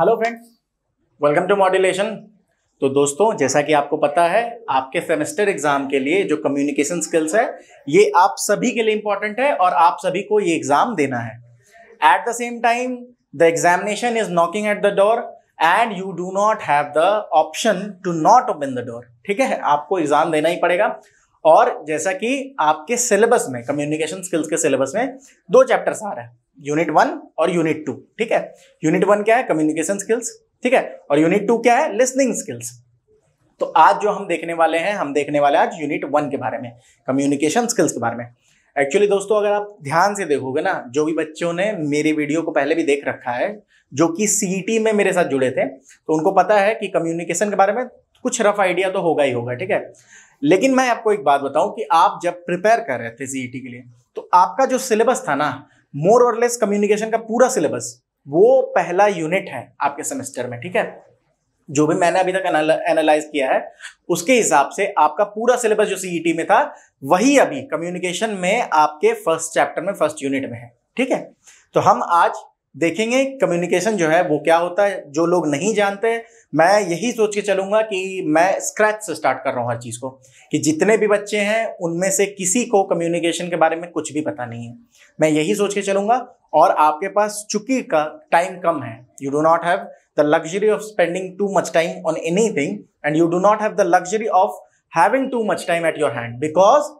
Hello friends welcome to modulation तो दोस्तों जैसा कि आपको पता है आपके सेमेस्टर एग्जाम के लिए जो कम्युनिकेशन स्किल्स है ये आप सभी के लिए इंपॉर्टेंट है और आप सभी को ये एग्जाम देना है at the same time the examination is knocking at the door and you do not have the option to not open the door ठीक है आपको एग्जाम देना ही पड़ेगा और जैसा कि आपके सिलेबस में कम्युनिकेशन स्किल्स के सिलेबस में दो चैप्टर्स आ रहे हैं यूनिट वन और यूनिट टू ठीक है यूनिट वन क्या है कम्युनिकेशन स्किल्स ठीक है और यूनिट टू क्या है लिसनिंग स्किल्स तो आज जो हम देखने वाले हैं हम देखने वाले आज यूनिट वन के बारे में कम्युनिकेशन स्किल्स के बारे में एक्चुअली दोस्तों अगर आप ध्यान से देखोगे ना जो भी बच्चों ने मेरी वीडियो को पहले भी देख रखा है जो कि सीई e में मेरे साथ जुड़े थे तो उनको पता है कि कम्युनिकेशन के बारे में कुछ रफ आइडिया तो होगा ही होगा ठीक है लेकिन मैं आपको एक बात बताऊं कि आप जब प्रिपेयर कर रहे थे सीई e के लिए तो आपका जो सिलेबस था ना मोर और लेस कम्युनिकेशन का पूरा सिलेबस वो पहला यूनिट है आपके सेमेस्टर में ठीक है जो भी मैंने अभी तक एनालाइज किया है उसके हिसाब से आपका पूरा सिलेबस जो सीईटी e में था वही अभी कम्युनिकेशन में आपके फर्स्ट चैप्टर में फर्स्ट यूनिट में है ठीक है तो हम आज देखेंगे कम्युनिकेशन जो है वो क्या होता है जो लोग नहीं जानते मैं यही सोच के चलूंगा कि मैं स्क्रैच से स्टार्ट कर रहा हूँ हर चीज़ को कि जितने भी बच्चे हैं उनमें से किसी को कम्युनिकेशन के बारे में कुछ भी पता नहीं है मैं यही सोच के चलूंगा और आपके पास चुकी का टाइम कम है you do not have the luxury of spending too much time on anything and you do not have the luxury of having too much time at your hand because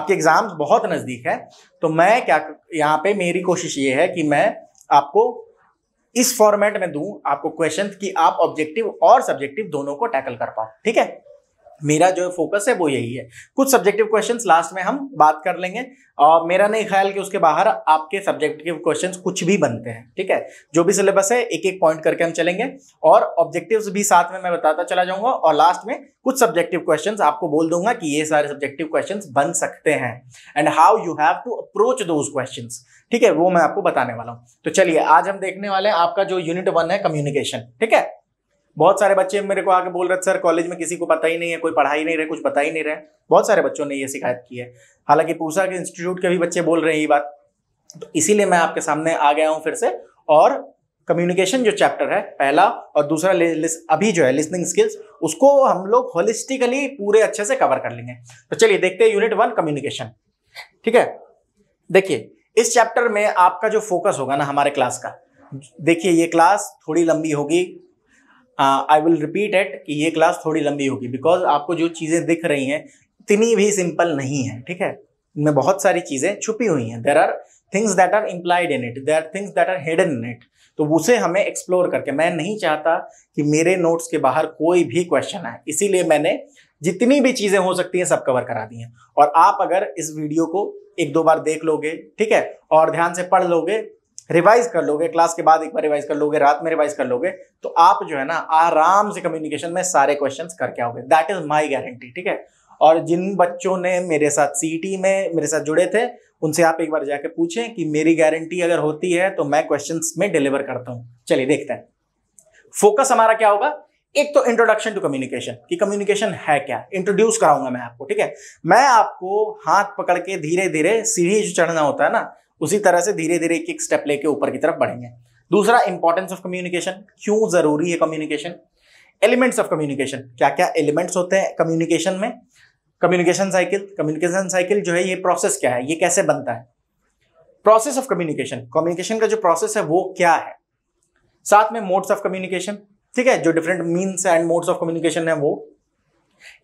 आपके exams बहुत नज़दीक है तो मैं क्या यहाँ पे मेरी कोशिश ये है कि मैं आपको इस फॉर्मेट में दूं आपको क्वेश्चन की आप ऑब्जेक्टिव और सब्जेक्टिव दोनों को टैकल कर पाओ ठीक है मेरा जो फोकस है वो यही है कुछ सब्जेक्टिव क्वेश्चंस लास्ट में हम बात कर लेंगे और मेरा नहीं ख्याल कि उसके बाहर आपके सब्जेक्टिव क्वेश्चंस कुछ भी बनते हैं ठीक है जो भी सिलेबस है एक एक पॉइंट करके हम चलेंगे और ऑब्जेक्टिव्स भी साथ में मैं बताता चला जाऊंगा और लास्ट में कुछ सब्जेक्टिव क्वेश्चन आपको बोल दूंगा कि ये सारे सब्जेक्टिव क्वेश्चन बन सकते हैं and how you have to approach those question ठीक है वो मैं आपको बताने वाला हूँ तो चलिए आज हम देखने वाले हैं आपका जो यूनिट वन है कम्युनिकेशन ठीक है बहुत सारे बच्चे मेरे को आके बोल रहे सर कॉलेज में किसी को पता ही नहीं है कोई पढ़ाई नहीं रहे कुछ बता ही नहीं रहे बहुत सारे बच्चों ने ये शिकायत की है हालांकि पूसा के इंस्टीट्यूट के भी बच्चे बोल रहे हैं ये बात तो इसीलिए मैं आपके सामने आ गया हूँ फिर से और कम्युनिकेशन जो चैप्टर है पहला और दूसरा अभी जो है लिसनिंग स्किल्स उसको हम लोग होलिस्टिकली पूरे अच्छे से कवर कर लेंगे तो चलिए देखते हैं यूनिट वन कम्युनिकेशन ठीक है देखिए इस चैप्टर में आपका जो फोकस होगा ना हमारे क्लास का देखिए ये क्लास थोड़ी लंबी होगी आई विल रिपीट एट कि ये क्लास थोड़ी लंबी होगी बिकॉज आपको जो चीज़ें दिख रही हैं इतनी भी सिंपल नहीं है ठीक है इनमें बहुत सारी चीज़ें छुपी हुई हैं there are things that are implied in it there are things that are hidden in it तो उसे हमें एक्सप्लोर करके मैं नहीं चाहता कि मेरे नोट्स के बाहर कोई भी क्वेश्चन आए इसीलिए मैंने जितनी भी चीज़ें हो सकती हैं सब कवर करा दी हैं और आप अगर इस वीडियो को एक दो बार देख लोगे ठीक है और ध्यान से पढ़ लोगे रिवाइज कर लोगे क्लास के बाद एक बार रिवाइज कर लोगे रात में रिवाइज कर लोगे तो आप जो है ना आराम से कम्युनिकेशन में सारे क्वेश्चन करके आओगे दैट इज माय गारंटी ठीक है और जिन बच्चों ने मेरे साथ सीटी में मेरे साथ जुड़े थे उनसे आप एक बार जाके पूछें कि मेरी गारंटी अगर होती है तो मैं क्वेश्चन में डिलीवर करता हूँ चलिए देखते हैं फोकस हमारा क्या होगा एक तो इंट्रोडक्शन टू कम्युनिकेशन कि कम्युनिकेशन है क्या इंट्रोड्यूस कराऊंगा मैं आपको ठीक है मैं आपको हाथ पकड़ के धीरे धीरे सीढ़ी जो चढ़ना होता है ना उसी तरह से धीरे धीरे एक एक स्टेप लेके ऊपर की तरफ बढ़ेंगे दूसरा इंपॉर्टेंस ऑफ कम्युनिकेशन क्यों जरूरी है कम्युनिकेशन एलिमेंट्स ऑफ कम्युनिकेशन क्या क्या एलिमेंट्स होते हैं कम्युनिकेशन में कम्युनिकेशन साइकिल कम्युनिकेशन साइकिल जो है ये प्रोसेस क्या है ये कैसे बनता है प्रोसेस ऑफ कम्युनिकेशन कम्युनिकेशन का जो प्रोसेस है वो क्या है साथ में मोड्स ऑफ कम्युनिकेशन ठीक है जो different means and modes of communication है वो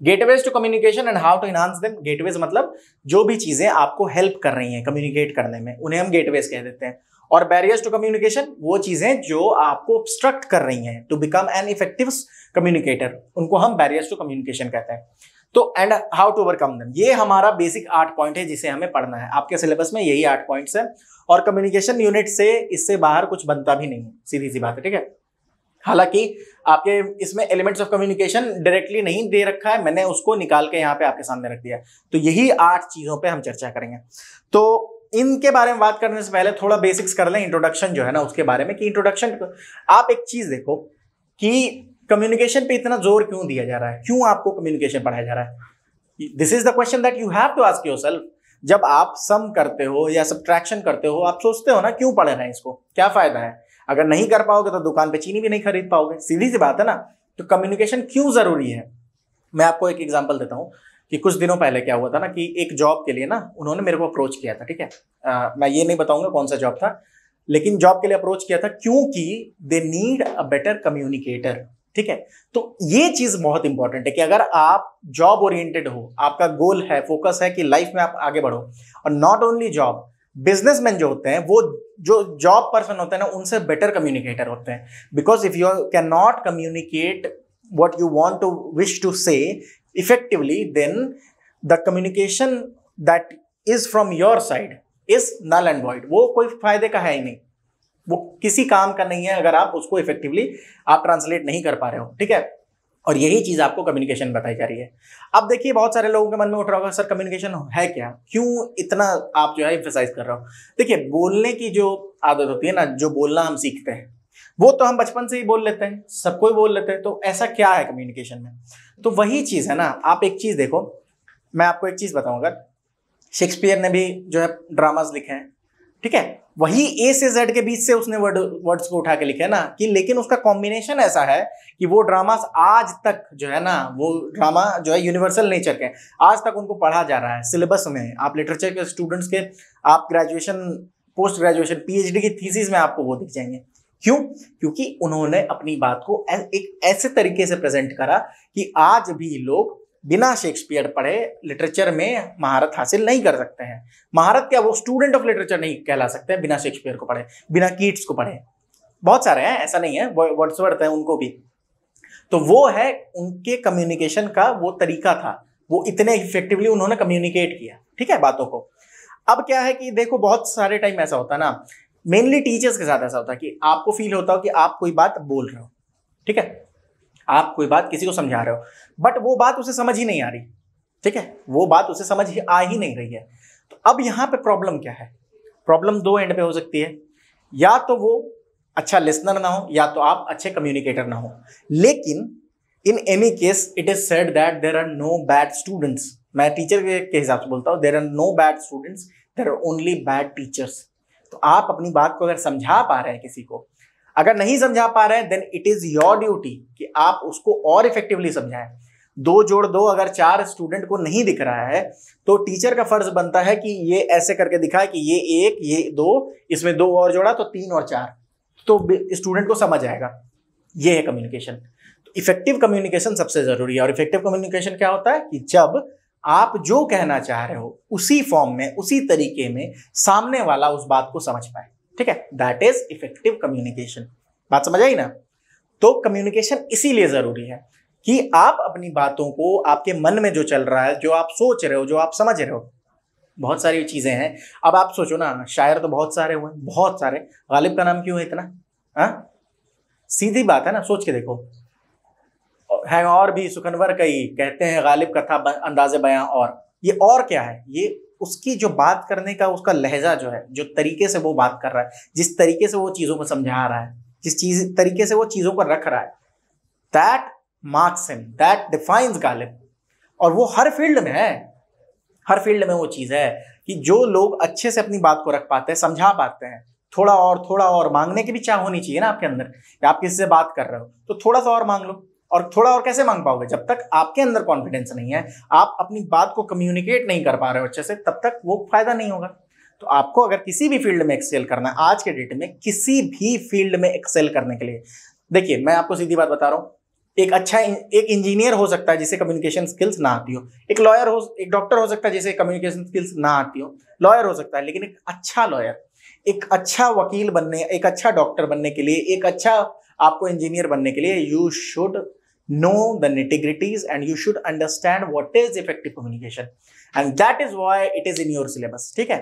gateways to communication and how to enhance them gateways मतलब जो भी चीज़ें आपको हेल्प कर रही हैं कम्युनिकेट करने में उन्हें हम गेटवेज कह देते हैं और बैरियर्स टू कम्युनिकेशन वो चीज़ें जो आपको ऑब्स्ट्रक्ट कर रही हैं to become an effective communicator उनको हम बैरियर्स टू कम्युनिकेशन कहते हैं तो एंड हाउ टू ओवरकम दम ये हमारा बेसिक आर्ट पॉइंट है जिसे हमें पढ़ना है आपके सिलेबस में यही आर्ट पॉइंट्स है और कम्युनिकेशन यूनिट से इससे बाहर कुछ बनता भी नहीं है सीधी सी बात है ठीक है हालांकि आपके इसमें एलिमेंट्स ऑफ कम्युनिकेशन डायरेक्टली नहीं दे रखा है मैंने उसको निकाल के यहाँ पे आपके सामने रख दिया तो यही आठ चीज़ों पे हम चर्चा करेंगे तो इनके बारे में बात करने से पहले थोड़ा बेसिक्स कर लें इंट्रोडक्शन जो है ना उसके बारे में कि इंट्रोडक्शन आप एक चीज़ देखो कि कम्युनिकेशन पे इतना जोर क्यों दिया जा रहा है क्यों आपको कम्युनिकेशन पढ़ाया जा रहा है this is the question that you have to ask your जब आप सम करते हो या सब्ट्रैक्शन करते हो आप सोचते हो ना क्यों पढ़ रहे हैं इसको क्या फ़ायदा है अगर नहीं कर पाओगे तो दुकान पे चीनी भी नहीं खरीद पाओगे सीधी सी बात है ना तो कम्युनिकेशन क्यों ज़रूरी है मैं आपको एक एग्जाम्पल देता हूँ कि कुछ दिनों पहले क्या हुआ था ना कि एक जॉब के लिए ना उन्होंने मेरे को अप्रोच किया था ठीक है मैं ये नहीं बताऊंगा कौन सा जॉब था लेकिन जॉब के लिए अप्रोच किया था क्योंकि they need a better communicator ठीक है तो ये चीज बहुत इंपॉर्टेंट है कि अगर आप जॉब ओरिएंटेड हो आपका गोल है फोकस है कि लाइफ में आप आगे बढ़ो और नॉट ओनली जॉब बिजनेसमैन जो होते हैं वो जो जॉब पर्सन होते हैं ना उनसे बेटर कम्युनिकेटर होते हैं because if you can not communicate what you want to wish to say effectively then the communication that is from your side is null and void वो कोई फायदे का है ही नहीं वो किसी काम का नहीं है अगर आप उसको इफेक्टिवली आप ट्रांसलेट नहीं कर पा रहे हो ठीक है और यही चीज़ आपको कम्युनिकेशन बताई जा रही है अब देखिए बहुत सारे लोगों के मन में उठ रहा होगा सर कम्युनिकेशन है क्या क्यों इतना आप जो है एक्सरसाइज कर रहे हो देखिए बोलने की जो आदत होती है ना जो बोलना हम सीखते हैं वो तो हम बचपन से ही बोल लेते हैं सबको ही बोल लेते हैं तो ऐसा क्या है कम्युनिकेशन में तो वही चीज़ है ना आप एक चीज़ देखो मैं आपको एक चीज़ बताऊँगा शेक्सपियर ने भी जो है ड्रामाज लिखे हैं ठीक है वही ए से जेड के बीच से उसने वर्ड वर्ड्स को उठा के लिखे ना कि लेकिन उसका कॉम्बिनेशन ऐसा है कि वो ड्रामास आज तक जो है ना वो ड्रामा जो है यूनिवर्सल नेचर के आज तक उनको पढ़ा जा रहा है सिलेबस में आप लिटरेचर के स्टूडेंट्स के आप ग्रेजुएशन पोस्ट ग्रेजुएशन पीएचडी की थीसिस में आपको वो दिख जाएंगे क्यों क्योंकि उन्होंने अपनी बात को एक ऐसे तरीके से प्रेजेंट करा कि आज भी लोग बिना शेक्सपियर पढ़े लिटरेचर में महारत हासिल नहीं कर सकते हैं महारत क्या वो स्टूडेंट ऑफ लिटरेचर नहीं कहला सकते हैं बिना शेक्सपियर को पढ़े बिना कीट्स को पढ़े बहुत सारे हैं ऐसा नहीं है वर्ड है उनको भी तो वो है उनके कम्युनिकेशन का वो तरीका था वो इतने इफेक्टिवली उन्होंने कम्युनिकेट किया ठीक है बातों को अब क्या है कि देखो बहुत सारे टाइम ऐसा होता है ना मेनली टीचर्स के साथ ऐसा होता है कि आपको फील होता हो कि आप कोई बात बोल रहे हो ठीक है आप कोई बात किसी को समझा रहे हो बट वो बात उसे समझ ही नहीं आ रही ठीक है वो बात उसे समझ ही आ ही नहीं रही है तो अब यहाँ पे प्रॉब्लम क्या है प्रॉब्लम दो एंड पे हो सकती है या तो वो अच्छा लिसनर ना हो या तो आप अच्छे कम्युनिकेटर ना हो लेकिन in any case it is said that there are no bad students मैं टीचर के हिसाब से बोलता हूँ there are no bad students there are only bad teachers तो आप अपनी बात को अगर समझा पा रहे हैं किसी को अगर नहीं समझा पा रहे हैं then it is your duty कि आप उसको और इफेक्टिवली समझाएं दो जोड़ दो अगर चार स्टूडेंट को नहीं दिख रहा है तो टीचर का फर्ज बनता है कि ये ऐसे करके दिखाए कि ये एक ये दो इसमें दो और जोड़ा तो तीन और चार तो स्टूडेंट को समझ आएगा ये है कम्युनिकेशन तो इफेक्टिव कम्युनिकेशन सबसे जरूरी है और इफेक्टिव कम्युनिकेशन क्या होता है कि जब आप जो कहना चाह रहे हो उसी फॉर्म में उसी तरीके में सामने वाला उस बात को समझ पाए ठीक है दैट इज इफेक्टिव कम्युनिकेशन बात समझ आई ना तो कम्युनिकेशन इसीलिए जरूरी है कि आप अपनी बातों को आपके मन में जो चल रहा है जो आप सोच रहे हो जो आप समझ रहे हो बहुत सारी चीज़ें हैं अब आप सोचो ना शायर तो बहुत सारे हुए बहुत सारे गालिब का नाम क्यों है इतना हाँ सीधी बात है ना सोच के देखो है और भी सुखनवर कई कहते हैं गालिब कथा अंदाजे बयां और ये और क्या है ये उसकी जो बात करने का उसका लहजा जो है जो तरीके से वो बात कर रहा है जिस तरीके से वो चीज़ों को समझा रहा है जिस चीज तरीके से वो चीज़ों को रख रहा है that marks him that defines Ghalib और वो हर फील्ड में है हर फील्ड में वो चीज़ है कि जो लोग अच्छे से अपनी बात को रख पाते हैं समझा पाते हैं थोड़ा और थोड़ा और मांगने की भी चाह होनी चाहिए ना आपके अंदर आप किसी से बात कर रहे हो तो थोड़ा सा और मांग लो और थोड़ा और कैसे मांग पाओगे जब तक आपके अंदर कॉन्फिडेंस नहीं है आप अपनी बात को कम्युनिकेट नहीं कर पा रहे हो अच्छे से तब तक वो फायदा नहीं होगा तो आपको अगर किसी भी फील्ड में एक्सेल करना है आज के डेट में किसी भी फील्ड में एक्सेल करने के लिए देखिए मैं आपको सीधी बात बता रहा हूं एक अच्छा एक इंजीनियर हो सकता है जिसे कम्युनिकेशन स्किल्स ना आती हो एक लॉयर हो एक डॉक्टर हो सकता है जिसे कम्युनिकेशन स्किल्स ना आती हो लॉयर हो सकता है लेकिन एक अच्छा लॉयर एक अच्छा वकील बनने एक अच्छा डॉक्टर बनने के लिए एक अच्छा आपको इंजीनियर बनने के लिए you should know the nitty-gritties and you should understand what is effective communication and that is why it is in your syllabus ठीक है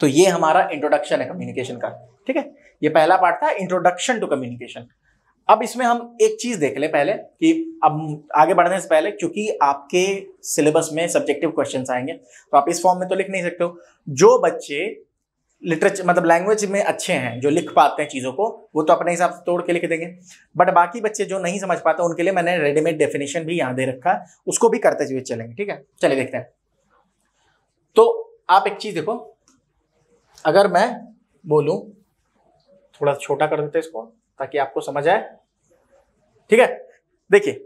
तो ये हमारा इंट्रोडक्शन है कम्युनिकेशन का ठीक है ये पहला पार्ट था इंट्रोडक्शन टू कम्युनिकेशन अब इसमें हम एक चीज देख ले पहले कि अब आगे बढ़ने से पहले क्योंकि आपके सिलेबस में सब्जेक्टिव क्वेश्चंस आएंगे तो आप इस फॉर्म में तो लिख नहीं सकते हो जो बच्चे लिटरेचर मतलब लैंग्वेज में अच्छे हैं जो लिख पाते हैं चीज़ों को वो तो अपने हिसाब से तोड़ के लिख देंगे बट बाकी बच्चे जो नहीं समझ पाते उनके लिए मैंने रेडीमेड डेफिनेशन भी यहाँ दे रखा है उसको भी करते हुए चलेंगे ठीक है चलिए देखते हैं तो आप एक चीज़ देखो अगर मैं बोलूं थोड़ा छोटा कर देते इसको ताकि आपको समझ आए ठीक है देखिए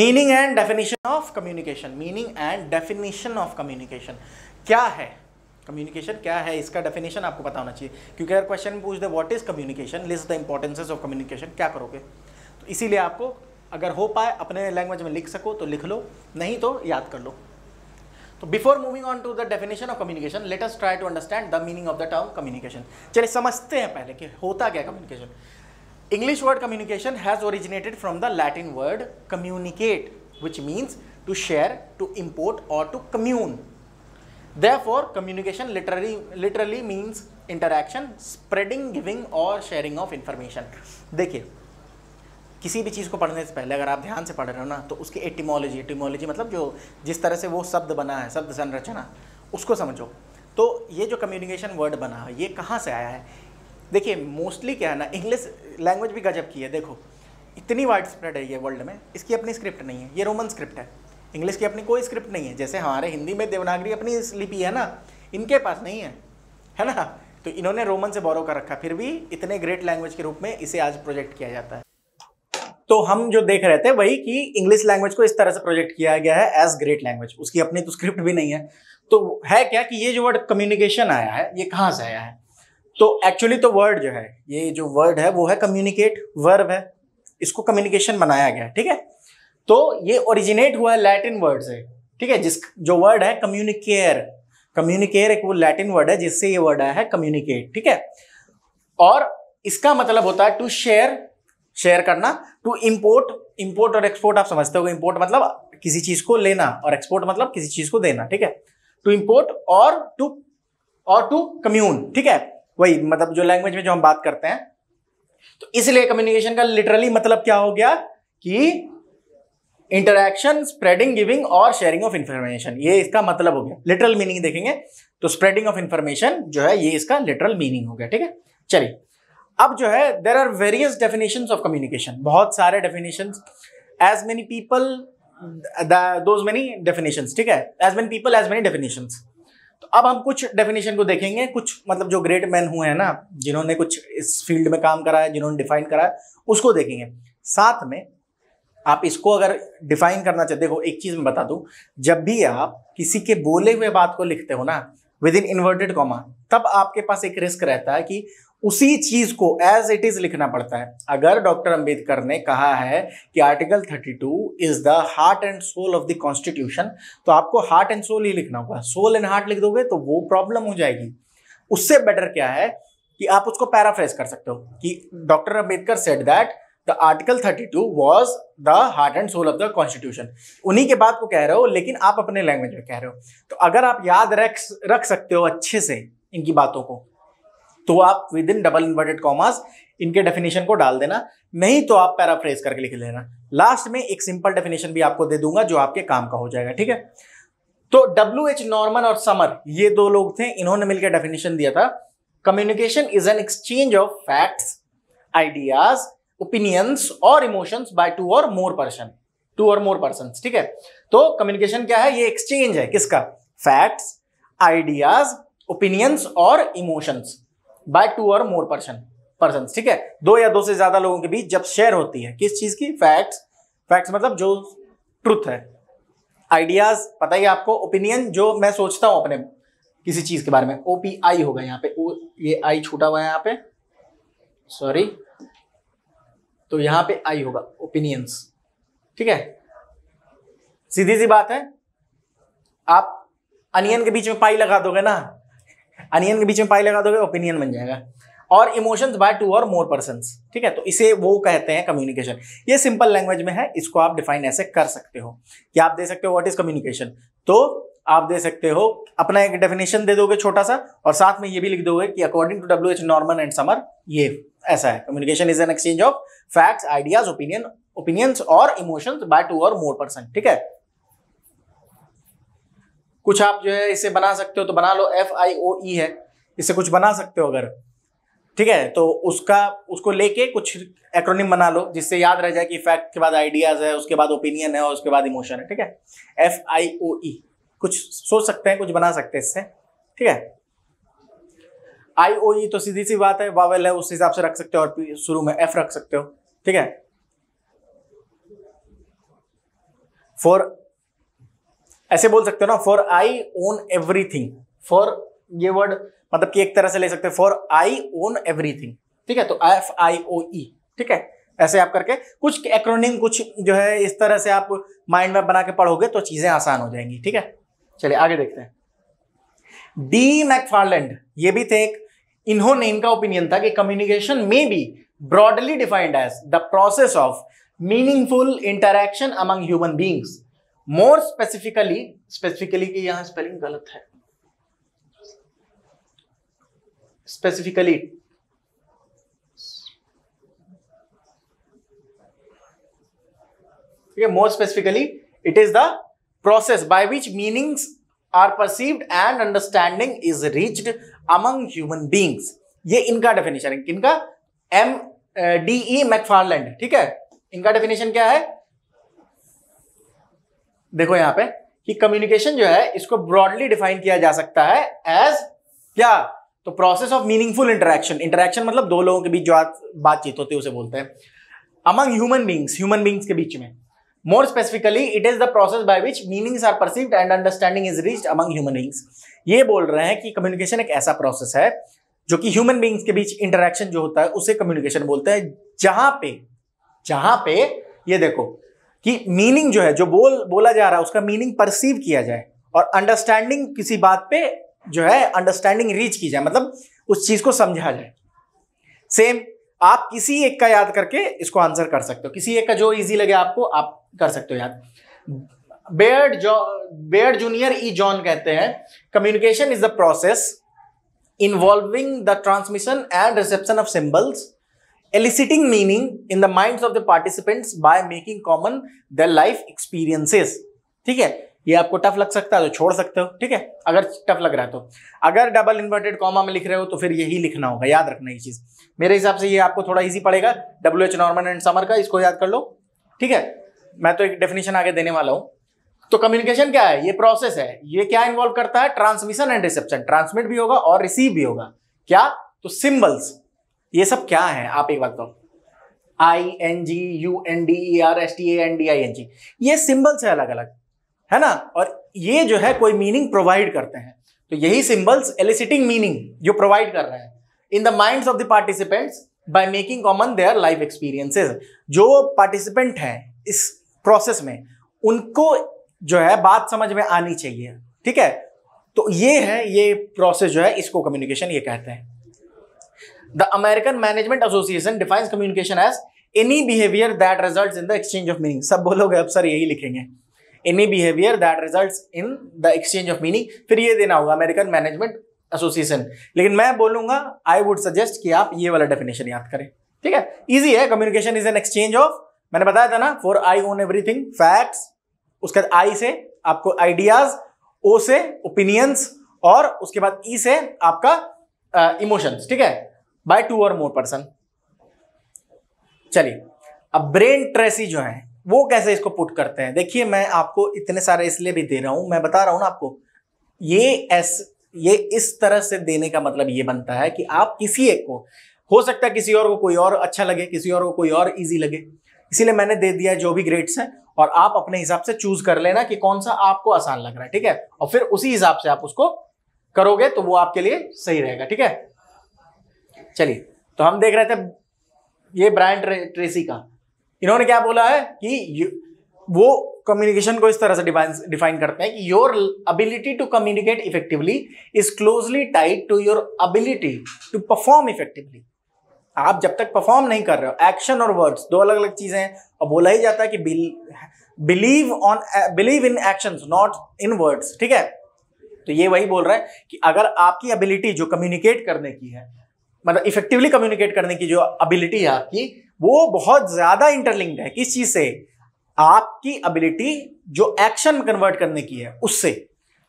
meaning and definition of communication meaning and definition of communication क्या है कम्युनिकेशन क्या है इसका डेफिनेशन आपको पता होना चाहिए क्योंकि अगर क्वेश्चन पूछ दे what is communication list the importances of communication क्या करोगे तो इसीलिए आपको अगर हो पाए अपने लैंग्वेज में लिख सको तो लिख लो नहीं तो याद कर लो तो before moving on to the definition of communication let us try to understand the meaning of the term communication चलिए समझते हैं पहले कि होता क्या communication English word communication has originated from the Latin word communicate which means to share to import और to commune therefore communication literally literally means interaction spreading giving or sharing of information देखिए किसी भी चीज़ को पढ़ने से पहले अगर आप ध्यान से पढ़ रहे हो ना तो उसकी एटीमोलॉजी एटीमोलॉजी मतलब जो जिस तरह से वो शब्द बना है शब्द संरचना उसको समझो तो ये जो कम्युनिकेशन वर्ड बना है ये कहाँ से आया है देखिए मोस्टली क्या है ना इंग्लिश लैंग्वेज भी गजब की है देखो इतनी वाइड स्प्रेड है ये वर्ल्ड में इसकी अपनी स्क्रिप्ट नहीं है ये रोमन स्क्रिप्ट है इंग्लिश की अपनी कोई स्क्रिप्ट नहीं है जैसे हमारे हिंदी में देवनागरी अपनी लिपि है ना इनके पास नहीं है है ना तो इन्होंने रोमन से बोरो कर रखा फिर भी इतने ग्रेट लैंग्वेज के रूप में इसे आज प्रोजेक्ट किया जाता है तो हम जो देख रहे थे वही कि इंग्लिश लैंग्वेज को इस तरह से प्रोजेक्ट किया गया है एज ग्रेट लैंग्वेज उसकी अपनी तो स्क्रिप्ट भी नहीं है तो है क्या कि ये जो वर्ड कम्युनिकेशन आया है ये कहाँ से आया है तो एक्चुअली तो वर्ड जो है ये जो वर्ड है वो है कम्युनिकेट वर्ब है इसको कम्युनिकेशन बनाया गया है ठीक है तो ये ओरिजिनेट हुआ है लैटिन वर्ड से ठीक है जिस जो वर्ड है कम्युनिकेयर कम्युनिकेयर एक वो लैटिन वर्ड है जिससे ये वर्ड आया है कम्युनिकेट ठीक है और इसका मतलब होता है टू शेयर शेयर करना टू इंपोर्ट इंपोर्ट और एक्सपोर्ट आप समझते हो इंपोर्ट मतलब किसी चीज को लेना और एक्सपोर्ट मतलब किसी चीज को देना ठीक है टू इंपोर्ट और टू और टू कम्यून ठीक है वही मतलब जो लैंग्वेज में जो हम बात करते हैं तो इसलिए कम्युनिकेशन का लिटरली मतलब क्या हो गया कि इंटरेक्शन स्प्रेडिंग गिविंग और शेयरिंग ऑफ इन्फॉर्मेशन ये इसका मतलब हो गया लिटरल मीनिंग देखेंगे तो स्प्रेडिंग ऑफ इन्फॉर्मेशन जो है ये इसका लिटरल मीनिंग हो गया ठीक है चलिए अब जो है there are various definition of communication बहुत सारे definition as many people those many definition ठीक है as many people as many definition तो अब हम कुछ डेफिनेशन को देखेंगे कुछ मतलब जो ग्रेट मैन हुए हैं ना जिन्होंने कुछ इस फील्ड में काम करा है जिन्होंने डिफाइन करा है उसको देखेंगे साथ में आप इसको अगर डिफाइन करना चाहते हो एक चीज़ मैं बता दूं जब भी आप किसी के बोले हुए बात को लिखते हो ना विद इन इन्वर्टेड कॉमा तब आपके पास एक रिस्क रहता है कि उसी चीज को एज इट इज लिखना पड़ता है अगर डॉक्टर अंबेडकर ने कहा है कि article 32 is the heart and soul of the constitution तो आपको हार्ट एंड सोल ही लिखना होगा सोल एंड हार्ट लिख दोगे तो वो प्रॉब्लम हो जाएगी उससे बेटर क्या है कि आप उसको पैराफ्रेस कर सकते हो कि डॉक्टर अंबेडकर सेट दैट तो article 32 was the heart and soul of the constitution उन्हीं के बात को कह रहे हो लेकिन आप अपने लैंग्वेज में कह रहे हो तो अगर आप याद रख रख सकते हो अच्छे से इनकी बातों को तो आप within double inverted commas इनके डेफिनेशन को डाल देना नहीं तो आप पैराफ्रेज करके लिख लेना लास्ट में एक सिंपल डेफिनेशन भी आपको दे दूंगा जो आपके काम का हो जाएगा ठीक है तो डब्ल्यू एच नॉर्मन और समर ये दो लोग थे इन्होंने मिलकर डेफिनेशन दिया था communication is an exchange of facts ideas opinions और emotions by two or more person to or more person ठीक है तो कम्युनिकेशन क्या है ये एक्सचेंज है किसका फैक्ट्स आइडियाज ओपिनियंस और emotions by two or more person person ठीक है दो या दो से ज्यादा लोगों के बीच जब शेयर होती है किस चीज की फैक्ट्स फैक्ट्स मतलब जो ट्रुथ है आइडियाज पता ही आपको ओपिनियन जो मैं सोचता हूं अपने किसी चीज के बारे में ओपीआई होगा यहाँ पे ओ ये आई छूटा हुआ है यहाँ पे सॉरी तो यहां पे आई होगा ओपिनियंस ठीक है सीधी सी बात है आप अनियन के बीच में पाई लगा दोगे ना अनियन के बीच में पाई लगा दोगे ओपिनियन बन जाएगा और emotions by two or more person ठीक है तो इसे वो कहते हैं कम्युनिकेशन ये सिंपल लैंग्वेज में है इसको आप डिफाइन ऐसे कर सकते हो कि आप दे सकते हो व्हाट इज कम्युनिकेशन तो आप दे सकते हो अपना एक डेफिनेशन दे दोगे छोटा सा और साथ में ये भी लिख दोगे कि according to W H Norman and Summer ये ऐसा है communication is an exchange of facts ideas opinion opinions और emotions by two or more person ठीक है कुछ आप जो है इसे बना सकते हो तो बना लो एफ आई ओ ई है इसे कुछ बना सकते हो अगर ठीक है तो उसका उसको लेके कुछ एक्रोनिम बना लो जिससे याद रह जाए कि फैक्ट के बाद आइडियाज है उसके बाद ओपिनियन है और उसके बाद इमोशन है ठीक है एफ आई ओ ई कुछ सोच सकते हैं कुछ बना सकते हैं इससे ठीक है आईओई e तो सीधी सी बात है वावेल है उस हिसाब से रख सकते हो और शुरू में एफ रख सकते हो ठीक है फॉर ऐसे बोल सकते हो ना for I own everything for ये वर्ड मतलब कि एक तरह से ले सकते हो फॉर आई ओन एवरीथिंग ठीक है तो एफ आई ओ ई ठीक है ऐसे आप करके कुछ एक्रोनिम कुछ जो है इस तरह से आप माइंड में बना के पढ़ोगे तो चीजें आसान हो जाएंगी ठीक है चलिए आगे देखते हैं डी मैकफार्लैंड ये भी थे एक इन्होंने इनका ओपिनियन था कि कम्युनिकेशन में be broadly defined as the process of meaningful interaction among human beings more specifically specifically की यहां स्पेलिंग गलत है specifically more specifically it is the process by which meanings are perceived and understanding is reached among human beings ये इनका definition है किनका M D E मैकफार्लैंड ठीक है इनका डेफिनेशन क्या है देखो यहां पे कि कम्युनिकेशन जो है इसको ब्रॉडली डिफाइन किया जा सकता है एज क्या तो process of meaningful interaction interaction मतलब दो लोगों के बीच जो बातचीत होती है उसे बोलते हैं among human beings human beings के बीच में More specifically, it is the process by which meanings are perceived and understanding is reached among human beings. ये बोल रहे हैं कि कम्युनिकेशन एक ऐसा प्रोसेस है जो कि ह्यूमन बींग्स के बीच इंटरेक्शन जो होता है उसे कम्युनिकेशन बोलते हैं जहां पे जहां पे ये देखो कि मीनिंग जो है जो बोल बोला जा रहा है उसका मीनिंग परसीव किया जाए और अंडरस्टैंडिंग किसी बात पे जो है अंडरस्टैंडिंग रीच की जाए मतलब उस चीज को समझा जाए सेम आप किसी एक का याद करके इसको आंसर कर सकते हो किसी एक का जो इजी लगे आपको आप कर सकते हो याद Baird John Baird junior E John कहते हैं communication is the process involving the transmission and reception of symbols eliciting meaning in the mind of the participants by making common the life experiences ठीक है ये आपको tough लग सकता है तो छोड़ सकते हो ठीक है अगर टफ लग रहा है तो अगर डबल इन्वर्टेड कॉमा में लिख रहे हो तो फिर यही लिखना होगा याद रखना ये चीज़ मेरे हिसाब से ये आपको थोड़ा इजी पड़ेगा W H Norman and Summer का इसको याद कर लो ठीक है मैं तो एक डेफिनेशन आगे देने वाला हूँ तो कम्युनिकेशन क्या है ये प्रोसेस है ये क्या इन्वॉल्व करता है ट्रांसमिशन एंड रिसेप्शन ट्रांसमिट भी होगा और रिसीव भी होगा क्या तो सिंबल्स ये सब क्या है आप एक बात कहो I N G U N D R S T N D I N G ये सिंबल्स है अलग अलग है ना और ये जो है कोई मीनिंग प्रोवाइड करते हैं तो यही सिंबल्स एलिसिटिंग मीनिंग जो प्रोवाइड कर रहे हैं in the mind of the participants by making common their life experiences जो पार्टिसिपेंट हैं इस प्रोसेस में उनको जो है बात समझ में आनी चाहिए ठीक है तो ये है ये प्रोसेस जो है इसको कम्युनिकेशन ये कहते हैं the American Management Association defines communication as any behaviour that result in the exchange of meaning सब बोलोगे अब सर यही लिखेंगे any behaviour that result in the exchange of meaning फिर ये देना होगा अमेरिकन मैनेजमेंट एसोसिएशन लेकिन मैं बोलूंगा आई वुड सजेस्ट कि आप ये वाला डेफिनेशन याद करें ठीक है ईजी है communication is an exchange of मैंने बताया था ना for I own everything facts उसके बाद आई से आपको आइडियाज ओ से ओपिनियंस और उसके बाद ई e से आपका इमोशंस ठीक है bye two or more person चलिए अब ब्रेन ट्रेसी जो है वो कैसे इसको पुट करते हैं देखिए मैं आपको इतने सारे इसलिए भी दे रहा हूं मैं बता रहा हूं ना आपको ये एस ये इस तरह से देने का मतलब ये बनता है कि आप किसी एक को हो सकता है किसी और को कोई और अच्छा लगे किसी और को कोई और ईजी लगे इसीलिए मैंने दे दिया जो भी ग्रेड्स हैं और आप अपने हिसाब से चूज कर लेना कि कौन सा आपको आसान लग रहा है ठीक है और फिर उसी हिसाब से आप उसको करोगे तो वो आपके लिए सही रहेगा ठीक है चलिए तो हम देख रहे थे ये ब्रांड ट्रेसी का इन्होंने क्या बोला है कि वो कम्युनिकेशन को इस तरह से डिफाइन करते हैं कि your ability to communicate effectively is closely tied to your ability to perform effectively आप जब तक परफॉर्म नहीं कर रहे हो एक्शन और वर्ड्स दो अलग अलग चीजें हैं और बोला ही जाता है कि believe on believe in action not in words ठीक है तो ये वही बोल रहा है कि अगर आपकी अबिलिटी जो कम्युनिकेट करने की है मतलब इफेक्टिवली कम्युनिकेट करने की जो अबिलिटी है आपकी वो बहुत ज्यादा इंटरलिंक्ड है किस चीज से आपकी एबिलिटी जो एक्शन में कन्वर्ट करने की है उससे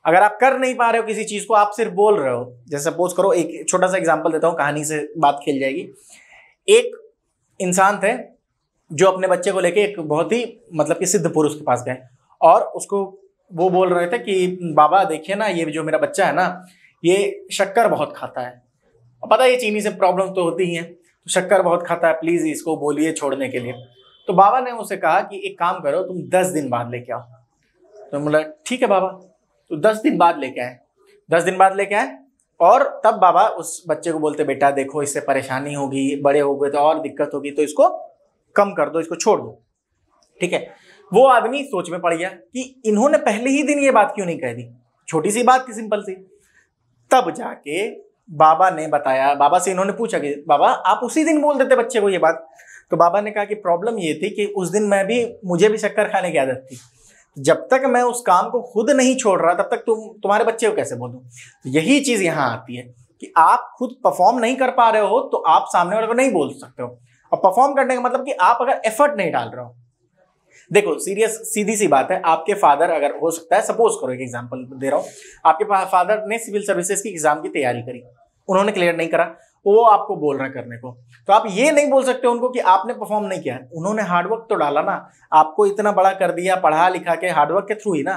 अगर आप कर नहीं पा रहे हो किसी चीज को आप सिर्फ बोल रहे हो जैसे सपोज करो एक छोटा सा एग्जाम्पल देता हूँ कहानी से बात खेल जाएगी एक इंसान थे जो अपने बच्चे को लेके एक बहुत ही मतलब कि सिद्ध पुरुष के पास गए और उसको वो बोल रहे थे कि बाबा देखिए ना ये जो मेरा बच्चा है ना ये शक्कर बहुत खाता है पता है ये चीनी से प्रॉब्लम तो होती ही है तो शक्कर बहुत खाता है प्लीज़ इसको बोलिए छोड़ने के लिए तो बाबा ने उसे कहा कि एक काम करो तुम दस दिन बाद लेके आओ तो बोला ठीक है बाबा तो दस दिन बाद लेके आए दस दिन बाद लेके आए और तब बाबा उस बच्चे को बोलते बेटा देखो इससे परेशानी होगी बड़े हो गए तो और दिक्कत होगी तो इसको कम कर दो इसको छोड़ दो ठीक है वो आदमी सोच में पड़ गया कि इन्होंने पहले ही दिन ये बात क्यों नहीं कह दी छोटी सी बात थी सिंपल सी तब जाके बाबा ने बताया बाबा से इन्होंने पूछा कि बाबा आप उसी दिन बोल देते बच्चे को ये बात तो बाबा ने कहा कि प्रॉब्लम ये थी कि उस दिन मैं भी मुझे भी शक्कर खाने की आदत थी जब तक मैं उस काम को खुद नहीं छोड़ रहा तब तक तुम तुम्हारे बच्चे को कैसे बोलूँ तो यही चीज़ यहाँ आती है कि आप खुद परफॉर्म नहीं कर पा रहे हो तो आप सामने वाले को नहीं बोल सकते हो और परफॉर्म करने का मतलब कि आप अगर एफर्ट नहीं डाल रहे हो देखो सीरियस सीधी सी बात है आपके फादर अगर हो सकता है सपोज करो एक एग्जाम्पल दे रहा हूँ आपके फादर ने सिविल सर्विसेज की एग्जाम की तैयारी करी उन्होंने क्लियर नहीं करा वो आपको बोल रहा है करने को तो आप ये नहीं बोल सकते उनको कि आपने परफॉर्म नहीं किया उन्होंने हार्डवर्क तो डाला ना आपको इतना बड़ा कर दिया पढ़ा लिखा के हार्डवर्क के थ्रू ही ना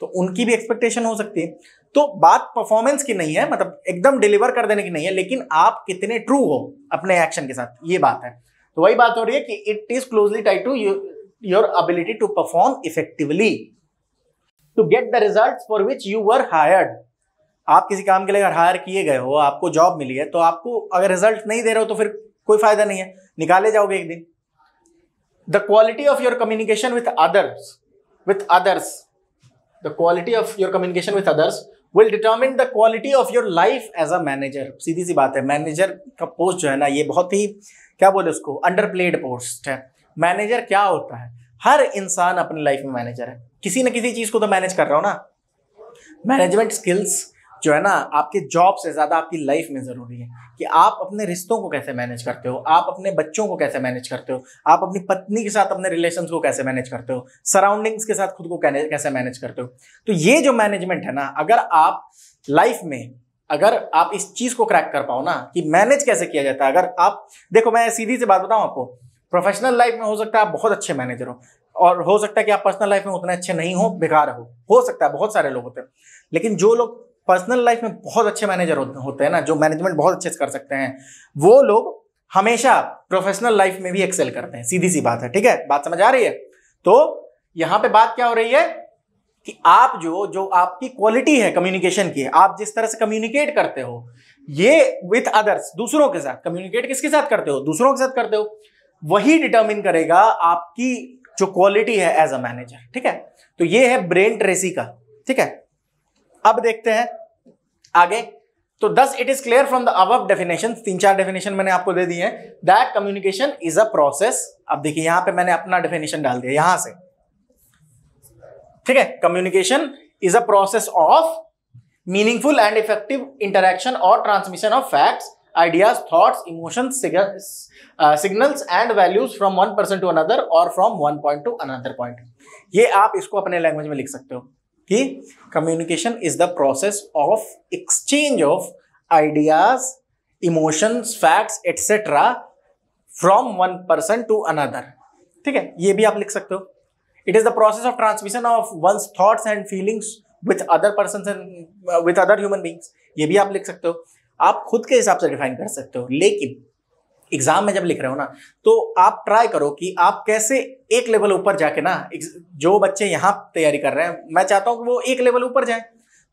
तो उनकी भी एक्सपेक्टेशन हो सकती है तो बात परफॉर्मेंस की नहीं है मतलब एकदम डिलीवर कर देने की नहीं है लेकिन आप कितने ट्रू हो अपने एक्शन के साथ ये बात है तो वही बात हो रही है कि it is closely tight to your ability to perform effectively to get the result for which you were hired आप किसी काम के लिए अगर हायर किए गए हो आपको जॉब मिली है तो आपको अगर रिजल्ट नहीं दे रहे हो तो फिर कोई फायदा नहीं है निकाले जाओगे एक दिन the quality of your communication with others with others the quality of your communication with others will determine the quality of your life as a manager सीधी सी बात है मैनेजर का पोस्ट जो है ना ये बहुत ही क्या बोले उसको अंडर प्लेड पोस्ट है मैनेजर क्या होता है हर इंसान अपनी लाइफ में मैनेजर है किसी न किसी चीज़ को तो मैनेज कर रहा हो ना मैनेजमेंट स्किल्स जो है ना आपके जॉब से ज़्यादा आपकी लाइफ में ज़रूरी है कि आप अपने रिश्तों को कैसे मैनेज करते हो आप अपने बच्चों को कैसे मैनेज करते हो आप अपनी पत्नी के साथ अपने रिलेशन को कैसे मैनेज करते हो सराउंडिंग्स के साथ खुद को कैसे मैनेज करते हो तो ये जो मैनेजमेंट है ना अगर आप लाइफ में अगर आप इस चीज़ को क्रैक कर पाओ ना कि मैनेज कैसे किया जाता है अगर आप देखो मैं सीधी से बात बताऊँ आपको प्रोफेशनल लाइफ में हो सकता है आप बहुत अच्छे मैनेजर हो और हो सकता है कि आप पर्सनल लाइफ में उतने अच्छे नहीं हो बेकार हो हो सकता है बहुत सारे लोग होते हैं लेकिन जो लोग पर्सनल लाइफ में बहुत अच्छे मैनेजर होते हैं ना जो मैनेजमेंट बहुत अच्छे से कर सकते हैं वो लोग हमेशा प्रोफेशनल लाइफ में भी एक्सेल करते हैं सीधी सी बात है ठीक है बात समझ आ रही है तो यहां पे बात क्या हो रही है कि आप जो जो आपकी क्वालिटी है कम्युनिकेशन की आप जिस तरह से कम्युनिकेट करते हो ये विथ अदर्स दूसरों के साथ कम्युनिकेट किसके साथ करते हो दूसरों के साथ करते हो वही डिटर्मिन करेगा आपकी जो क्वालिटी है एज अ मैनेजर ठीक है तो ये है ब्रेन ट्रेसी का ठीक है अब देखते हैं आगे तो thus it is clear from the अब डेफिनेशन तीन चार डेफिनेशन मैंने आपको दे दी है that communication is a process अब देखिए यहां पे मैंने अपना डेफिनेशन डाल दिया यहां से ठीक है communication is a process of meaningful and effective interaction और transmission of facts ideas thought emotion signals, signals and values from one person to another और from from one point to ये आप इसको अपने लैंग्वेज में लिख सकते हो कि communication is the process of exchange of ideas emotions facts etcetera from one person to another ठीक है ये भी आप लिख सकते हो it is the process of transmission of one thoughts and feelings with other person and with other human beings ये भी आप लिख सकते हो आप खुद के हिसाब से डिफाइन कर सकते हो लेकिन एग्जाम में जब लिख रहे हो ना तो आप ट्राई करो कि आप कैसे एक लेवल ऊपर जाके ना जो बच्चे यहाँ तैयारी कर रहे हैं मैं चाहता हूँ कि वो एक लेवल ऊपर जाए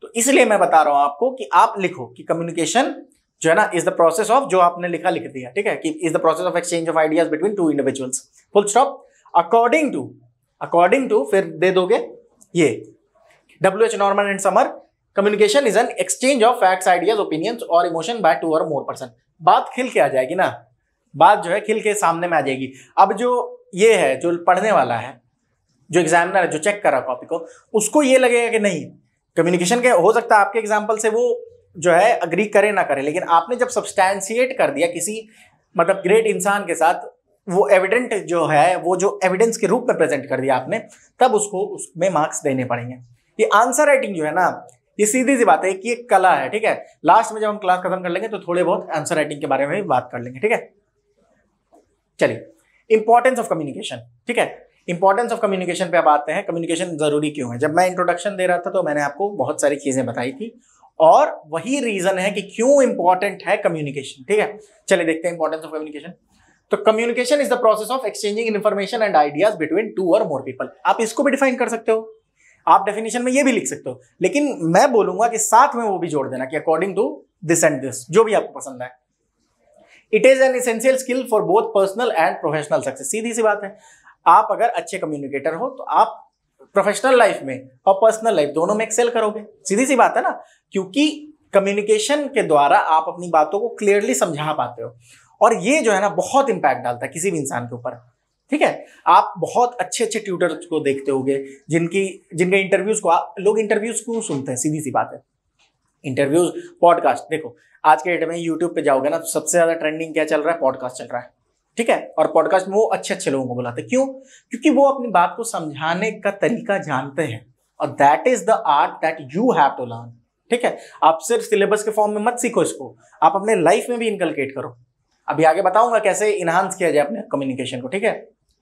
तो इसलिए मैं बता रहा हूँ आपको कि आप लिखो कि कम्युनिकेशन जो है ना इज द प्रोसेस ऑफ जो आपने लिखा लिख दिया ठीक है कि is the process of exchange of ideas between two individuals full stop according to according to फिर दे दोगे ये W H Normal and Summer communication is an exchange of facts ideas opinions और emotion by two or more person बात खिल के आ जाएगी ना बात जो है खिल के सामने में आ जाएगी अब जो ये है जो पढ़ने वाला है जो एग्जामिनर है जो चेक कर रहा है कॉपी को उसको ये लगेगा कि नहीं कम्युनिकेशन के हो सकता है आपके एग्जाम्पल से वो जो है अग्री करे ना करे लेकिन आपने जब सब्सटैंशिएट कर दिया किसी मतलब ग्रेट इंसान के साथ वो एविडेंट जो है वो जो एविडेंस के रूप में प्रेजेंट कर दिया आपने तब उसको उसमें मार्क्स देने पड़ेंगे ये आंसर राइटिंग जो है ना ये सीधी सी बात है कि एक कला है ठीक है लास्ट में जब हम क्लास खत्म कर लेंगे तो थोड़े बहुत आंसर राइटिंग के बारे में भी बात कर लेंगे ठीक है चलिए इंपॉर्टेंस ऑफ कम्युनिकेशन ठीक है इंपॉर्टेंस ऑफ कम्युनिकेशन पे अब आते हैं कम्युनिकेशन जरूरी क्यों है जब मैं इंट्रोडक्शन दे रहा था तो मैंने आपको बहुत सारी चीजें बताई थी और वही रीजन है कि क्यों इंपॉर्टेंट है कम्युनिकेशन ठीक है चलिए देखते हैं इंपॉर्टेंस ऑफ कम्युनिकेशन तो communication is the process of exchanging information and ideas between two or more people आप इसको भी डिफाइन कर सकते हो आप डेफिनेशन में ये भी लिख सकते हो लेकिन मैं बोलूंगा कि साथ में वो भी जोड़ देना कि according to this and this जो भी आपको पसंद है it is an essential skill for both personal and professional success सीधी सी बात है आप अगर अच्छे कम्युनिकेटर हो तो आप प्रोफेशनल लाइफ में और पर्सनल लाइफ दोनों में एक्सेल करोगे सीधी सी बात है ना क्योंकि कम्युनिकेशन के द्वारा आप अपनी बातों को क्लियरली समझा पाते हो और ये जो है ना बहुत इंपैक्ट डालता है किसी भी इंसान के ऊपर ठीक है आप बहुत अच्छे अच्छे ट्यूटर को देखते होंगे जिनकी जिनके इंटरव्यूज को आप लोग इंटरव्यूज को सुनते हैं सीधी सी बात है इंटरव्यूज पॉडकास्ट देखो आज के डेट में यूट्यूब पे जाओगे ना तो सबसे ज्यादा ट्रेंडिंग क्या चल रहा है पॉडकास्ट चल रहा है ठीक है और पॉडकास्ट में वो अच्छे अच्छे लोगों को बुलाते क्यों क्योंकि वो अपनी बात को समझाने का तरीका जानते हैं और that is the art that you have to learn ठीक है आप सिर्फ सिलेबस के फॉर्म में मत सीखो इसको आप अपने लाइफ में भी इनकलकेट करो अभी आगे बताऊंगा कैसे इनहांस किया जाए अपने कम्युनिकेशन को ठीक है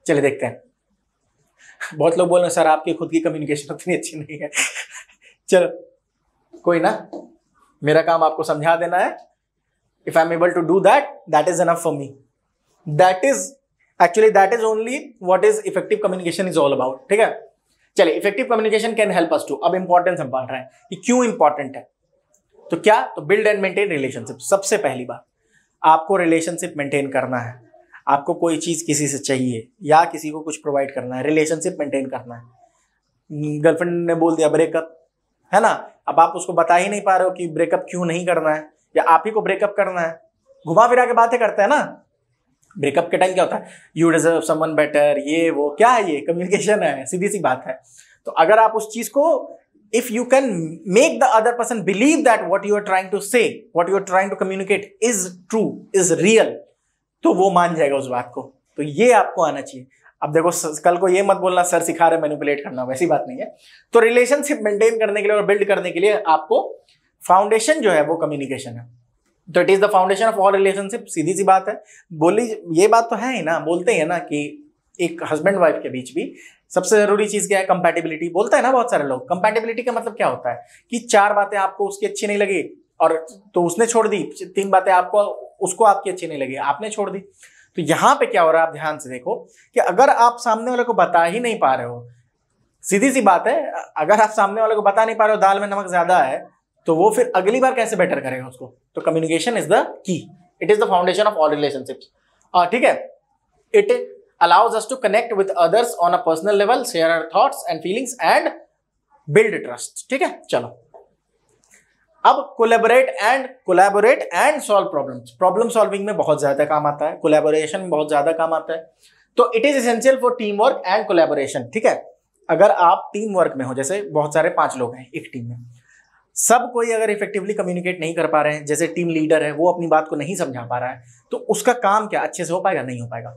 चलिए देखते हैं बहुत लोग बोल रहे हैं सर आपकी खुद की कम्युनिकेशन उतनी अच्छी नहीं है चलो कोई ना मेरा काम आपको समझा देना है if I am able to do that that is enough for me that is actually that is only what is effective communication is all about ठीक है चलिए effective communication can help us to अब importance हम बांट रहे हैं कि क्यों इंपॉर्टेंट है तो क्या तो बिल्ड एंड मेंटेन रिलेशनशिप सबसे पहली बात आपको रिलेशनशिप मेंटेन करना है आपको कोई चीज़ किसी से चाहिए या किसी को कुछ प्रोवाइड करना है रिलेशनशिप मेंटेन करना है गर्लफ्रेंड ने बोल दिया ब्रेकअप है ना अब आप उसको बता ही नहीं पा रहे हो कि ब्रेकअप क्यों नहीं करना है या आप ही को ब्रेकअप करना है घुमा फिरा के बातें करते हैं ना ब्रेकअप के टाइम क्या होता है यू डिजर्व समन बेटर ये वो क्या है ये कम्युनिकेशन है सीधी सी बात है तो अगर आप उस चीज को if you can make the other person believe that what you are trying to say what you are trying to communicate is true is real तो वो मान जाएगा उस बात को तो ये आपको आना चाहिए अब देखो कल को ये मत बोलना सर सिखा रहे मैनिपुलेट करना वैसी बात नहीं है तो रिलेशनशिप मेंटेन करने के लिए और बिल्ड करने के लिए आपको फाउंडेशन जो है वो कम्युनिकेशन है तो it is the foundation of all relationship सीधी सी बात है बोली ये बात तो है ही ना बोलते हैं ना कि एक हस्बैंड वाइफ के बीच भी सबसे जरूरी चीज़ क्या है कंपेटेबिलिटी बोलता है ना बहुत सारे लोग कंपेटेबिलिटी का मतलब क्या होता है कि चार बातें आपको उसकी अच्छी नहीं लगी और तो उसने छोड़ दी तीन बातें आपको उसको आपकी अच्छी नहीं लगी आपने छोड़ दी तो यहां पे क्या हो रहा है आप ध्यान से देखो कि अगर आप सामने वाले को बता ही नहीं पा रहे हो सीधी सी बात है अगर आप सामने वाले को बता नहीं पा रहे हो दाल में नमक ज़्यादा है तो वो फिर अगली बार कैसे बेटर करेगा उसको तो communication is the key it is the foundation of all relationships ठीक है it allows us to connect with others on a personal level share our and and feelings and build ठीक है चलो अब collaborate and collaborate and solve problems problem solving में बहुत ज्यादा काम आता है कोलेबोरेशन में बहुत ज्यादा काम आता है तो it is essential for team work and collaboration ठीक है अगर आप टीम वर्क में हो जैसे बहुत सारे पांच लोग हैं एक टीम में सब कोई अगर इफेक्टिवली कम्युनिकेट नहीं कर पा रहे हैं जैसे टीम लीडर है वो अपनी बात को नहीं समझा पा रहा है तो उसका काम क्या अच्छे से हो पाएगा नहीं हो पाएगा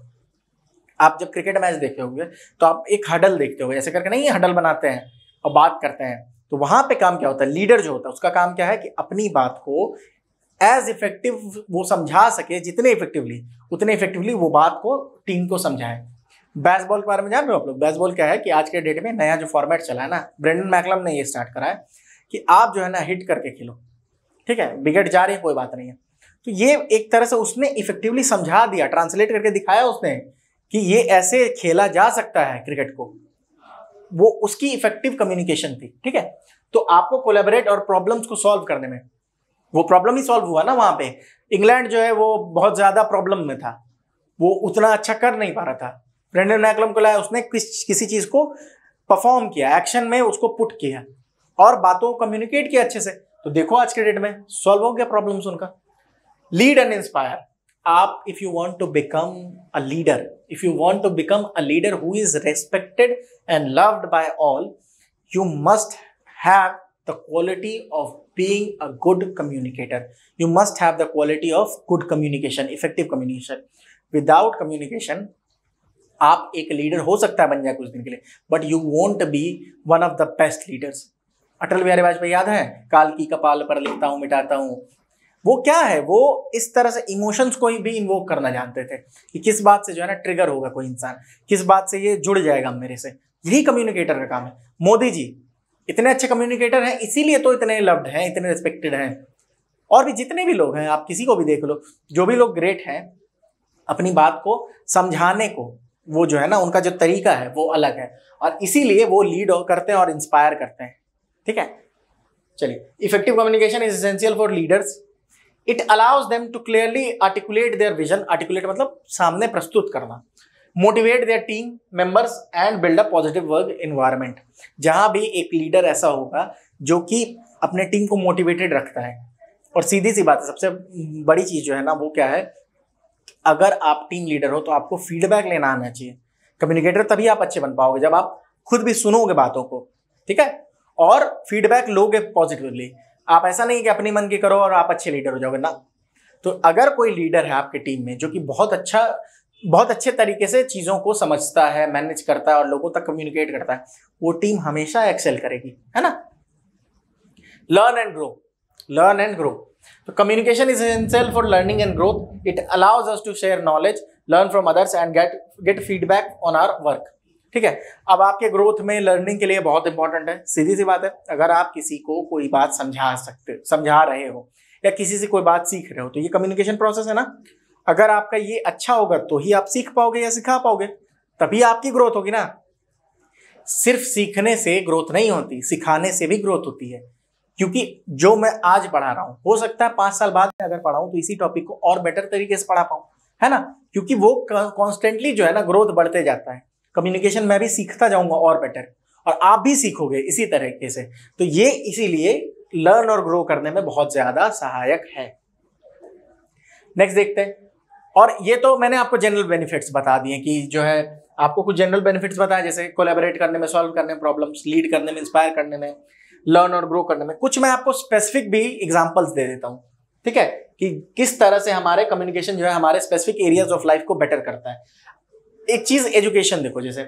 आप जब क्रिकेट मैच देखते होंगे तो आप एक हडल देखते हो ऐसे करके नहीं हडल बनाते हैं और बात करते हैं तो वहां पे काम क्या होता है लीडर जो होता है उसका काम क्या है कि अपनी बात को एज इफेक्टिव वो समझा सके जितने इफेक्टिवली उतने इफेक्टिवली वो बात को टीम को समझाए बेसबॉल के बारे में जान रहे हो आप लोग बेसबॉल क्या है कि आज के डेट में नया जो फॉर्मेट चला है ना ब्रेंडन मैकलम ने ये स्टार्ट करा है कि आप जो है ना हिट करके खेलो ठीक है विकेट जा रही है कोई बात नहीं है तो ये एक तरह से उसने इफेक्टिवली समझा दिया ट्रांसलेट करके दिखाया उसने कि ये ऐसे खेला जा सकता है क्रिकेट को वो उसकी इफेक्टिव कम्युनिकेशन थी ठीक है तो आपको कोलेबरेट और प्रॉब्लम्स को सॉल्व करने में वो प्रॉब्लम ही सॉल्व हुआ ना वहां पे इंग्लैंड जो है वो बहुत ज्यादा प्रॉब्लम में था वो उतना अच्छा कर नहीं पा रहा था ब्रेंडन मैकलम को लाया उसने किस किसी चीज को परफॉर्म किया एक्शन में उसको पुट किया और बातों को कम्युनिकेट किया अच्छे से तो देखो आज के डेट में सॉल्व हो गया प्रॉब्लम्स उनका लीड एंड इंस्पायर आप if you want to become a leader if you want to become a leader who is respected and loved by all you must have the quality of being a good communicator you must have the quality of good communication effective communication without communication आप एक leader हो सकता है बन जाए कुछ दिन के लिए but you won't be one of the best leaders Atal Bihari Vajpayee याद है काल की कपाल पर लिखता हूँ मिटाता हूँ वो क्या है वो इस तरह से इमोशंस को ही भी इन्वोक करना जानते थे कि किस बात से जो है ना ट्रिगर होगा कोई इंसान किस बात से ये जुड़ जाएगा मेरे से यही कम्युनिकेटर का काम है मोदी जी इतने अच्छे कम्युनिकेटर हैं इसीलिए तो इतने लव्ड हैं इतने रिस्पेक्टेड हैं और भी जितने भी लोग हैं आप किसी को भी देख लो जो भी लोग ग्रेट हैं अपनी बात को समझाने को वो जो है ना उनका जो तरीका है वो अलग है और इसीलिए वो लीड करते हैं और इंस्पायर करते हैं ठीक है चलिए effective communication is essential for leaders it allows them to clearly articulate their vision articulate मतलब सामने प्रस्तुत करना motivate their team members and build a positive work environment जहाँ भी एक लीडर ऐसा होगा जो कि अपने टीम को मोटिवेटेड रखता है और सीधी सी बात है सबसे बड़ी चीज़ जो है ना वो क्या है अगर आप टीम लीडर हो तो आपको फीडबैक लेना आना चाहिए कम्युनिकेटर तभी आप अच्छे बन पाओगे जब आप खुद भी सुनोगे बातों को ठीक है और फीडबैक लोगे पॉजिटिवली आप ऐसा नहीं कि अपने मन की करो और आप अच्छे लीडर हो जाओगे ना तो अगर कोई लीडर है आपकी टीम में जो कि बहुत अच्छा बहुत अच्छे तरीके से चीज़ों को समझता है मैनेज करता है और लोगों तक कम्युनिकेट करता है वो टीम हमेशा एक्सेल करेगी है ना learn and grow learn and grow तो communication is essential for learning and growth it allows us to share knowledge learn from others and get get feedback on our work ठीक है अब आपके growth में learning के लिए बहुत important है सीधी सी बात है अगर आप किसी को कोई बात समझा सकते समझा रहे हो या किसी से कोई बात सीख रहे हो तो ये कम्युनिकेशन प्रोसेस है ना अगर आपका ये अच्छा होगा तो ही आप सीख पाओगे या सिखा पाओगे तभी आपकी ग्रोथ होगी ना सिर्फ सीखने से ग्रोथ नहीं होती सिखाने से भी ग्रोथ होती है क्योंकि जो मैं आज पढ़ा रहा हूँ हो सकता है पांच साल बाद में अगर पढ़ाऊँ तो इसी टॉपिक को और बेटर तरीके से पढ़ा पाऊँ है ना क्योंकि वो कॉन्स्टेंटली जो है ना ग्रोथ बढ़ते जाता है कम्युनिकेशन मैं भी सीखता जाऊंगा और बेटर और आप भी सीखोगे इसी तरीके से तो ये इसीलिए लर्न और ग्रो करने में बहुत ज्यादा सहायक है नेक्स्ट देखते हैं और ये तो मैंने आपको जनरल बेनिफिट्स बता दिए कि जो है आपको कुछ जनरल बेनिफिट्स बताया जैसे कोलेबरेट करने में सॉल्व करने में प्रॉब्लम्स लीड करने में इंस्पायर करने में लर्न और ग्रो करने में कुछ मैं आपको स्पेसिफिक भी एग्जाम्पल्स दे देता हूँ ठीक है कि किस तरह से हमारे कम्युनिकेशन जो है हमारे स्पेसिफिक एरियाज ऑफ लाइफ को बेटर करता है एक चीज एजुकेशन देखो जैसे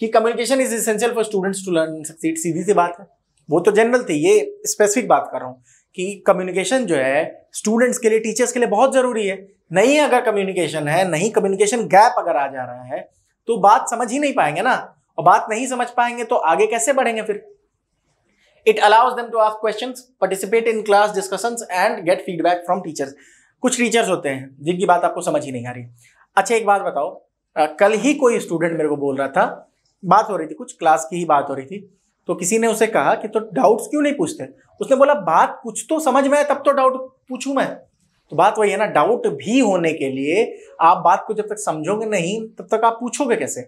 कि communication is essential for students to learn succeed सीधी सी बात है वो तो जनरल थी ये स्पेसिफिक बात कर रहा हूँ कि कम्युनिकेशन जो है स्टूडेंट्स के लिए टीचर्स के लिए बहुत ज़रूरी है नहीं अगर कम्युनिकेशन है नहीं कम्युनिकेशन गैप अगर आ जा रहा है तो बात समझ ही नहीं पाएंगे ना और बात नहीं समझ पाएंगे तो आगे कैसे बढ़ेंगे फिर it allows them to ask question participate in class discussion and get feedback from teachers कुछ टीचर्स होते हैं जिनकी बात आपको समझ ही नहीं आ रही अच्छा एक बात बताओ आ, कल ही कोई स्टूडेंट मेरे को बोल रहा था बात हो रही थी कुछ क्लास की ही बात हो रही थी तो किसी ने उसे कहा कि तो डाउट्स क्यों नहीं पूछते उसने बोला बात कुछ तो समझ में आए तब तो डाउट पूछूं मैं तो बात वही है ना डाउट भी होने के लिए आप बात को जब तक समझोगे नहीं तब तक आप पूछोगे कैसे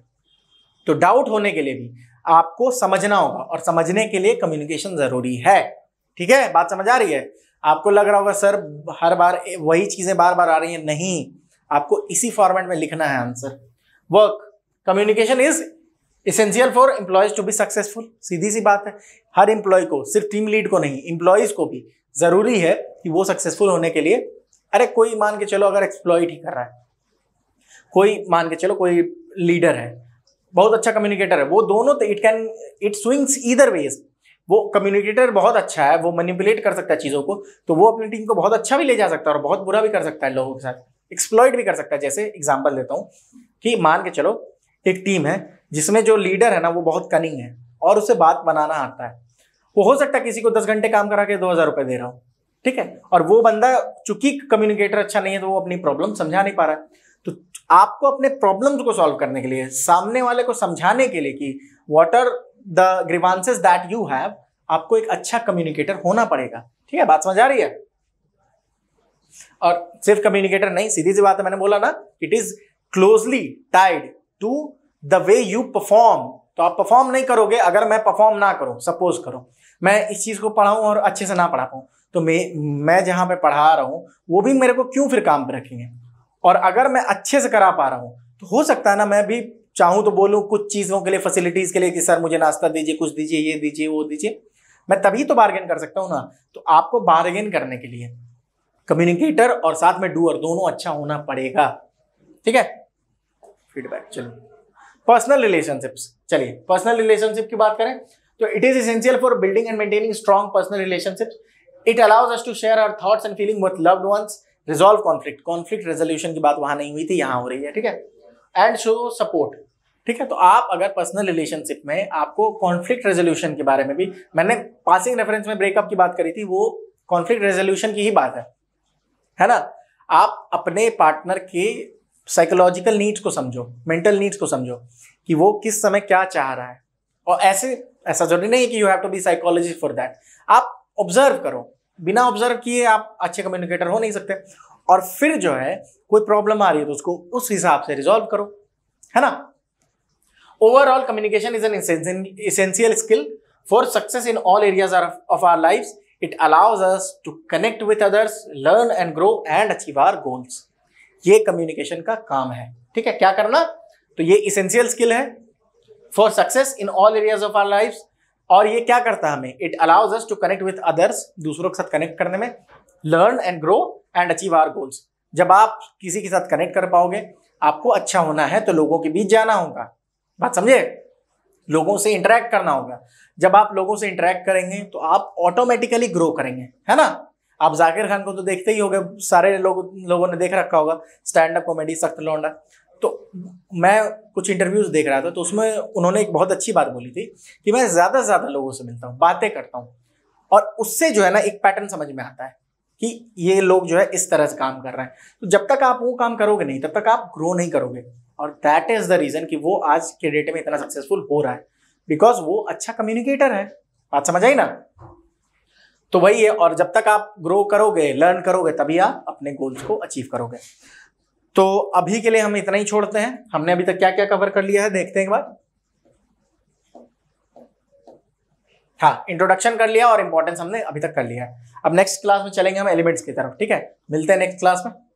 तो डाउट होने के लिए भी आपको समझना होगा और समझने के लिए कम्युनिकेशन जरूरी है ठीक है बात समझ आ रही है आपको लग रहा होगा सर हर बार वही चीज़ें बार बार आ रही हैं नहीं आपको इसी फॉर्मेट में लिखना है answer work communication is essential for employees to be successful सीधी सी बात है हर एम्प्लॉय को सिर्फ टीम लीड को नहीं एम्प्लॉयज को भी जरूरी है कि वो सक्सेसफुल होने के लिए अरे कोई मान के चलो अगर एक्सप्लॉयट ही कर रहा है कोई मान के चलो कोई लीडर है बहुत अच्छा कम्युनिकेटर है वो दोनों तो it can it swings either ways वो कम्युनिकेटर बहुत अच्छा है वो मैनिपुलेट कर सकता है चीज़ों को तो वो अपनी टीम को बहुत अच्छा भी ले जा सकता है और बहुत बुरा भी कर सकता है लोगों के साथ एक्सप्लॉयड भी कर सकता है जैसे एग्जाम्पल देता हूँ कि मान के चलो एक टीम है जिसमें जो लीडर है ना वो बहुत कनिंग है और उसे बात बनाना आता है वो हो सकता है किसी को दस घंटे काम करा के दो हज़ार रुपये दे रहा हूँ ठीक है और वो बंदा चूंकि कम्युनिकेटर अच्छा नहीं है तो वो अपनी प्रॉब्लम समझा नहीं पा रहा है तो आपको अपने प्रॉब्लम्स को सॉल्व करने के लिए सामने वाले को समझाने के लिए कि what are the grievances that you have आपको एक अच्छा कम्युनिकेटर होना पड़ेगा ठीक है बात समझ आ रही है और सिर्फ कम्युनिकेटर नहीं सीधी सी बात है मैंने बोला ना it is closely tied to the way you perform तो आप परफॉर्म नहीं करोगे अगर मैं परफॉर्म ना करूं सपोज करो मैं इस चीज़ को पढ़ाऊं और अच्छे से ना पढ़ा पाऊँ तो मैं मैं जहाँ पे पढ़ा रहा हूँ वो भी मेरे को क्यों फिर काम पर रखेंगे और अगर मैं अच्छे से करा पा रहा हूँ तो हो सकता है ना मैं भी चाहूँ तो बोलूँ कुछ चीज़ों के लिए फैसिलिटीज़ के लिए कि सर मुझे नाश्ता दीजिए कुछ दीजिए ये दीजिए वो दीजिए मैं तभी तो बार्गेन कर सकता हूँ ना तो आपको बार्गेन करने के लिए कम्युनिकेटर और साथ में डूअर दोनों अच्छा होना पड़ेगा ठीक है फीडबैक चलो पर्सनल रिलेशनशिप्स चलिए पर्सनल रिलेशनशिप की बात करें तो it is essential for building and maintaining strong personal relationship it allows us to share our thoughts and feeling with loved ones resolve conflict conflict resolution की बात वहां नहीं हुई थी यहां हो रही है ठीक है एंड शो सपोर्ट ठीक है तो आप अगर पर्सनल रिलेशनशिप में आपको कॉन्फ्लिक्ट रेजोल्यूशन के बारे में भी मैंने पासिंग रेफरेंस में ब्रेकअप की बात करी थी वो कॉन्फ्लिक्ट रेजोल्यूशन की ही बात है है ना आप अपने पार्टनर के साइकोलॉजिकल नीड्स को समझो मेंटल नीड्स को समझो कि वो किस समय क्या चाह रहा है और ऐसे ऐसा जरूरी नहीं है कि you have to be psychologist for that आप ऑब्जर्व करो बिना ऑब्जर्व किए आप अच्छे कम्युनिकेटर हो नहीं सकते और फिर जो है कोई प्रॉब्लम आ रही है तो उसको उस हिसाब से रिजॉल्व करो है ना overall communication is an essential skill for success in all areas of our lives it allows us to connect with others learn and grow and achieve our goals ये कम्युनिकेशन का काम है ठीक है क्या करना तो ये इसेंशियल स्किल है for success in all areas of our life और ये क्या करता है हमें it allows us to connect with others दूसरों के साथ कनेक्ट करने में learn and grow and achieve our goals जब आप किसी के साथ कनेक्ट कर पाओगे आपको अच्छा होना है तो लोगों के बीच जाना होगा बात समझे लोगों से इंटरेक्ट करना होगा जब आप लोगों से इंटरेक्ट करेंगे तो आप ऑटोमेटिकली ग्रो करेंगे है ना आप जाकिर खान को तो देखते ही हो सारे लोग लोगों ने देख रखा होगा स्टैंड अप कॉमेडी सख्त लौंडा तो मैं कुछ इंटरव्यूज देख रहा था तो उसमें उन्होंने एक बहुत अच्छी बात बोली थी कि मैं ज़्यादा से ज़्यादा लोगों से मिलता हूँ बातें करता हूँ और उससे जो है ना एक पैटर्न समझ में आता है कि ये लोग जो है इस तरह से काम कर रहे हैं तो जब तक आप वो काम करोगे नहीं तब तक आप ग्रो नहीं करोगे और दैट इज द रीजन कि वो आज के डेट में इतना सक्सेसफुल हो रहा है बिकॉज वो अच्छा कम्युनिकेटर है बात समझ आई ना तो वही है और जब तक आप ग्रो करोगे लर्न करोगे तभी आप अपने गोल्स को अचीव करोगे तो अभी के लिए हम इतना ही छोड़ते हैं हमने अभी तक क्या क्या कवर कर लिया है देखते हैं एक बार हाँ इंट्रोडक्शन कर लिया और इंपॉर्टेंस हमने अभी तक कर लिया है अब नेक्स्ट क्लास में चलेंगे हम एलिमेंट्स की तरफ ठीक है मिलते हैं नेक्स्ट क्लास में